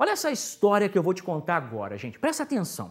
Olha essa história que eu vou te contar agora, gente. Presta atenção.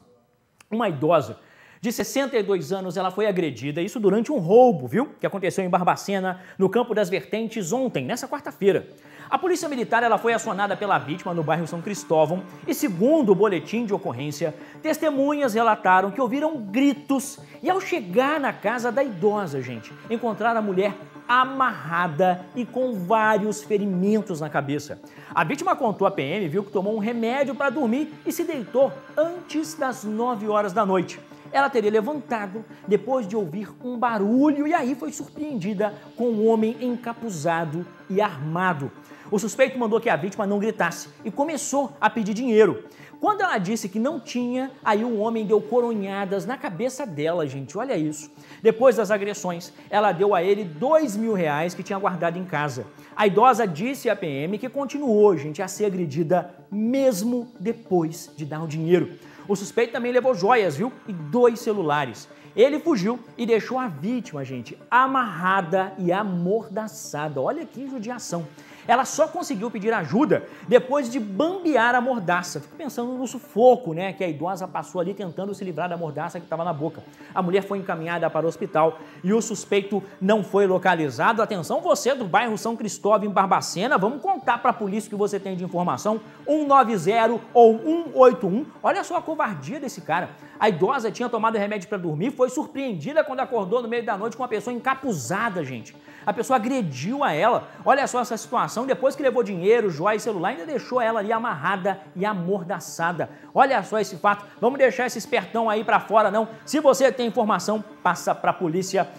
Uma idosa de 62 anos, ela foi agredida, isso durante um roubo, viu? Que aconteceu em Barbacena, no Campo das Vertentes, ontem, nessa quarta-feira. A polícia militar ela foi acionada pela vítima no bairro São Cristóvão e, segundo o boletim de ocorrência, testemunhas relataram que ouviram gritos e, ao chegar na casa da idosa, gente, encontraram a mulher amarrada e com vários ferimentos na cabeça. A vítima contou à PM, viu que tomou um remédio para dormir e se deitou antes das 9 horas da noite. Ela teria levantado depois de ouvir um barulho e aí foi surpreendida com um homem encapuzado e armado. O suspeito mandou que a vítima não gritasse e começou a pedir dinheiro. Quando ela disse que não tinha, aí um homem deu coronhadas na cabeça dela, gente. Olha isso. Depois das agressões, ela deu a ele dois mil reais que tinha guardado em casa. A idosa disse à PM que continuou, gente, a ser agredida mesmo depois de dar o dinheiro. O suspeito também levou joias, viu? E dois celulares. Ele fugiu e deixou a vítima, gente, amarrada e amordaçada. Olha que judiação. Ela só conseguiu pedir ajuda depois de bambear a mordaça. Fico pensando no sufoco, né, que a idosa passou ali tentando se livrar da mordaça que estava na boca. A mulher foi encaminhada para o hospital e o suspeito não foi localizado. Atenção, você do bairro São Cristóvão em Barbacena, vamos contar para a polícia o que você tem de informação. 190 ou 181. Olha só a covardia desse cara. A idosa tinha tomado remédio para dormir, foi surpreendida quando acordou no meio da noite com uma pessoa encapuzada, gente. A pessoa agrediu a ela. Olha só essa situação. Depois que levou dinheiro, joia e celular, ainda deixou ela ali amarrada e amordaçada. Olha só esse fato. Vamos deixar esse espertão aí para fora, não. Se você tem informação, passa para a polícia.